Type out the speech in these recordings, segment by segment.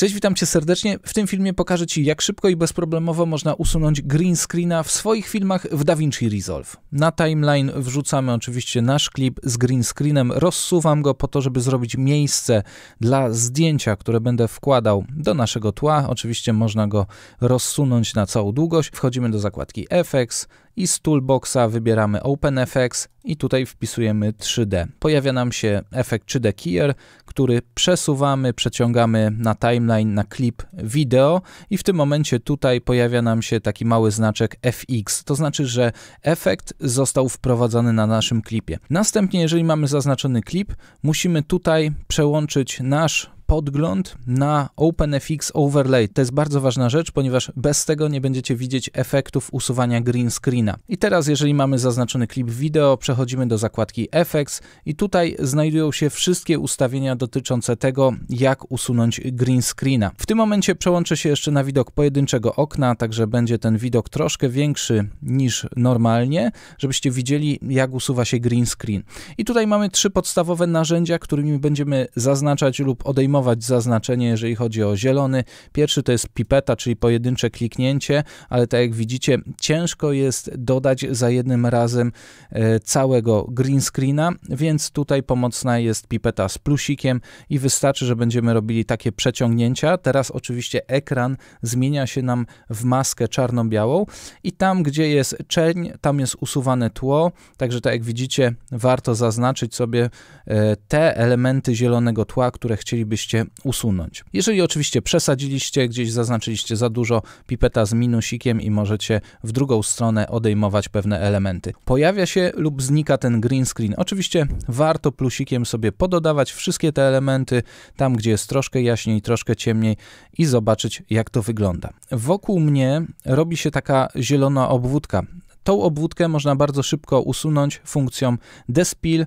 Cześć, witam cię serdecznie. W tym filmie pokażę ci, jak szybko i bezproblemowo można usunąć green screena w swoich filmach w DaVinci Resolve. Na timeline wrzucamy oczywiście nasz klip z green screenem, rozsuwam go po to, żeby zrobić miejsce dla zdjęcia, które będę wkładał do naszego tła. Oczywiście można go rozsunąć na całą długość. Wchodzimy do zakładki FX i z toolboxa wybieramy OpenFX i tutaj wpisujemy 3D. Pojawia nam się efekt 3D Keyer, który przesuwamy, przeciągamy na timeline na klip wideo i w tym momencie tutaj pojawia nam się taki mały znaczek FX, to znaczy, że efekt został wprowadzony na naszym klipie. Następnie, jeżeli mamy zaznaczony klip, musimy tutaj przełączyć nasz podgląd na OpenFX Overlay. To jest bardzo ważna rzecz, ponieważ bez tego nie będziecie widzieć efektów usuwania green screena. I teraz, jeżeli mamy zaznaczony klip wideo, przechodzimy do zakładki Effects i tutaj znajdują się wszystkie ustawienia dotyczące tego, jak usunąć green screena. W tym momencie przełączę się jeszcze na widok pojedynczego okna, także będzie ten widok troszkę większy niż normalnie, żebyście widzieli, jak usuwa się green screen. I tutaj mamy trzy podstawowe narzędzia, którymi będziemy zaznaczać lub odejmować zaznaczenie, jeżeli chodzi o zielony. Pierwszy to jest pipeta, czyli pojedyncze kliknięcie, ale tak jak widzicie, ciężko jest dodać za jednym razem e, całego green screena, więc tutaj pomocna jest pipeta z plusikiem i wystarczy, że będziemy robili takie przeciągnięcia. Teraz oczywiście ekran zmienia się nam w maskę czarno-białą i tam, gdzie jest czerń, tam jest usuwane tło, także tak jak widzicie, warto zaznaczyć sobie e, te elementy zielonego tła, które chcielibyście usunąć. Jeżeli oczywiście przesadziliście, gdzieś zaznaczyliście za dużo, pipeta z minusikiem i możecie w drugą stronę odejmować pewne elementy. Pojawia się lub znika ten green screen. Oczywiście warto plusikiem sobie pododawać wszystkie te elementy tam, gdzie jest troszkę jaśniej, troszkę ciemniej i zobaczyć, jak to wygląda. Wokół mnie robi się taka zielona obwódka. Tą obwódkę można bardzo szybko usunąć funkcją despil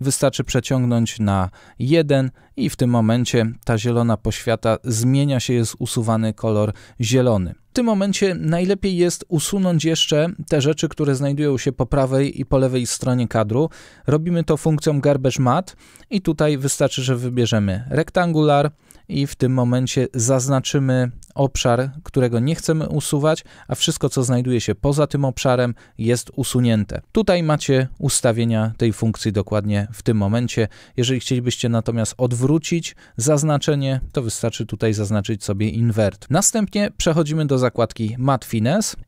Wystarczy przeciągnąć na jeden i w tym momencie ta zielona poświata zmienia się, jest usuwany kolor zielony. W tym momencie najlepiej jest usunąć jeszcze te rzeczy, które znajdują się po prawej i po lewej stronie kadru. Robimy to funkcją garbage mat i tutaj wystarczy, że wybierzemy rektangular, i w tym momencie zaznaczymy obszar, którego nie chcemy usuwać, a wszystko, co znajduje się poza tym obszarem, jest usunięte. Tutaj macie ustawienia tej funkcji dokładnie w tym momencie. Jeżeli chcielibyście natomiast odwrócić zaznaczenie, to wystarczy tutaj zaznaczyć sobie invert. Następnie przechodzimy do zakładki Mat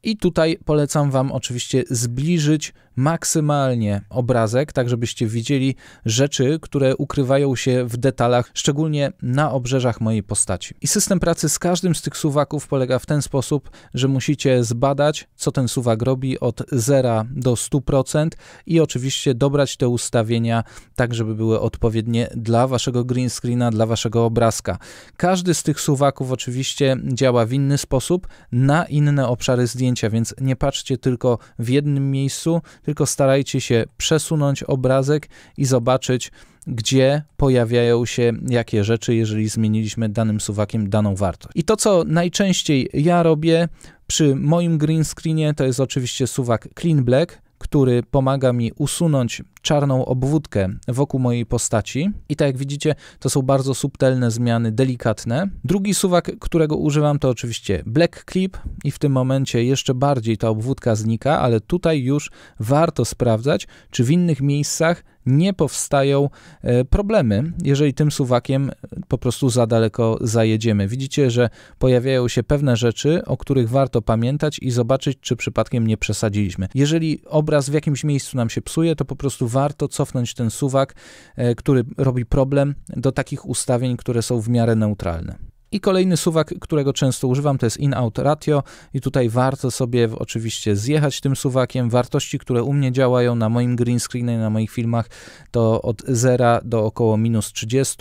i tutaj polecam Wam oczywiście zbliżyć maksymalnie obrazek, tak żebyście widzieli rzeczy, które ukrywają się w detalach, szczególnie na obrzeżach mojej postaci. I system pracy z każdym z tych suwaków polega w ten sposób, że musicie zbadać, co ten suwak robi od 0 do 100% i oczywiście dobrać te ustawienia tak, żeby były odpowiednie dla waszego green screena, dla waszego obrazka. Każdy z tych suwaków oczywiście działa w inny sposób na inne obszary zdjęcia, więc nie patrzcie tylko w jednym miejscu, tylko starajcie się przesunąć obrazek i zobaczyć, gdzie pojawiają się jakie rzeczy, jeżeli zmieniliśmy danym suwakiem daną wartość. I to, co najczęściej ja robię przy moim green screenie, to jest oczywiście suwak Clean Black, który pomaga mi usunąć czarną obwódkę wokół mojej postaci. I tak jak widzicie, to są bardzo subtelne zmiany, delikatne. Drugi suwak, którego używam, to oczywiście black clip i w tym momencie jeszcze bardziej ta obwódka znika, ale tutaj już warto sprawdzać, czy w innych miejscach nie powstają e, problemy, jeżeli tym suwakiem po prostu za daleko zajedziemy. Widzicie, że pojawiają się pewne rzeczy, o których warto pamiętać i zobaczyć, czy przypadkiem nie przesadziliśmy. Jeżeli obraz w jakimś miejscu nam się psuje, to po prostu warto cofnąć ten suwak, e, który robi problem, do takich ustawień, które są w miarę neutralne. I kolejny suwak, którego często używam, to jest in-out ratio i tutaj warto sobie oczywiście zjechać tym suwakiem. Wartości, które u mnie działają na moim green screenie, na moich filmach, to od 0 do około minus 30.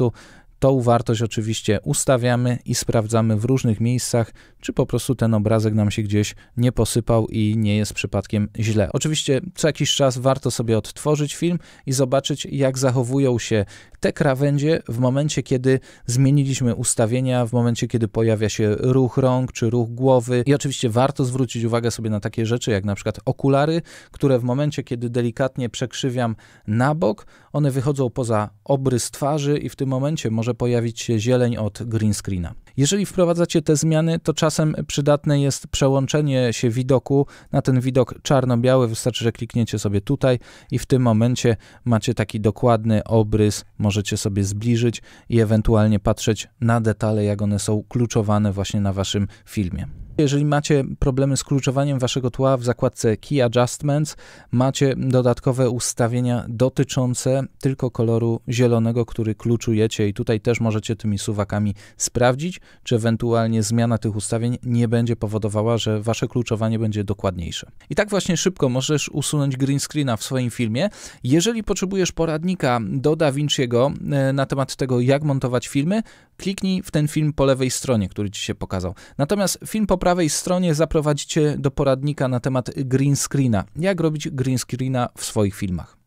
Tą wartość oczywiście ustawiamy i sprawdzamy w różnych miejscach, czy po prostu ten obrazek nam się gdzieś nie posypał i nie jest przypadkiem źle. Oczywiście co jakiś czas warto sobie odtworzyć film i zobaczyć, jak zachowują się te krawędzie w momencie, kiedy zmieniliśmy ustawienia, w momencie, kiedy pojawia się ruch rąk czy ruch głowy. I oczywiście warto zwrócić uwagę sobie na takie rzeczy, jak na przykład okulary, które w momencie, kiedy delikatnie przekrzywiam na bok, one wychodzą poza obrys twarzy i w tym momencie może pojawić się zieleń od green screena. Jeżeli wprowadzacie te zmiany, to czasem przydatne jest przełączenie się widoku na ten widok czarno-biały. Wystarczy, że klikniecie sobie tutaj i w tym momencie macie taki dokładny obrys. Możecie sobie zbliżyć i ewentualnie patrzeć na detale, jak one są kluczowane właśnie na waszym filmie. Jeżeli macie problemy z kluczowaniem waszego tła w zakładce Key Adjustments, macie dodatkowe ustawienia dotyczące tylko koloru zielonego, który kluczujecie i tutaj też możecie tymi suwakami sprawdzić, czy ewentualnie zmiana tych ustawień nie będzie powodowała, że wasze kluczowanie będzie dokładniejsze. I tak właśnie szybko możesz usunąć green screena w swoim filmie. Jeżeli potrzebujesz poradnika do DaVinci'ego e, na temat tego, jak montować filmy, kliknij w ten film po lewej stronie, który ci się pokazał. Natomiast film po prawej stronie zaprowadzi cię do poradnika na temat green screena. Jak robić green screena w swoich filmach.